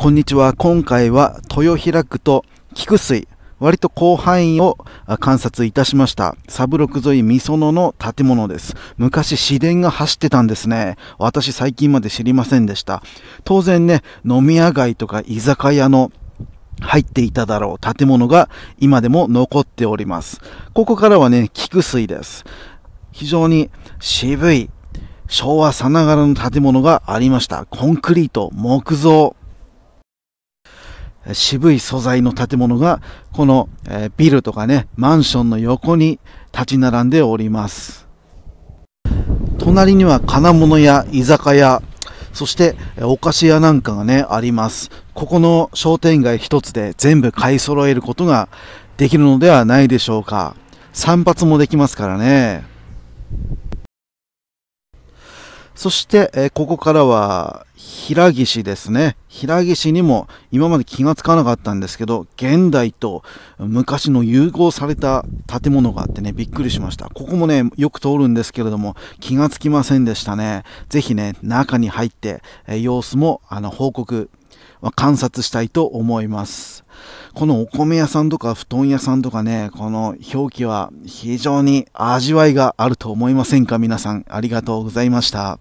こんにちは。今回は豊平区と菊水、割と広範囲を観察いたしました。サブロク沿いみそのの建物です。昔市電が走ってたんですね。私最近まで知りませんでした。当然ね、飲み屋街とか居酒屋の入っていただろう建物が今でも残っております。ここからはね、菊水です。非常に渋い昭和さながらの建物がありました。コンクリート、木造、渋い素材の建物がこの、えビルとかねマンションの横に立ち並んでおります隣には金物や居酒屋そしてお菓子屋なんかがねありますここの商店街一つで全部買い揃えることができるのではないでしょうか散髪もできますからねそして、えここからは、平岸ですね。平岸にも今まで気がつかなかったんですけど、現代と昔の融合された建物があってね、びっくりしました。ここもね、よく通るんですけれども、気がつきませんでしたね。ぜひね、中に入って、え様子も、あの、報告、ま観察したいと思います。このお米屋さんとか布団屋さんとかね、この表記は非常に味わいがあると思いませんか皆さんありがとうございました。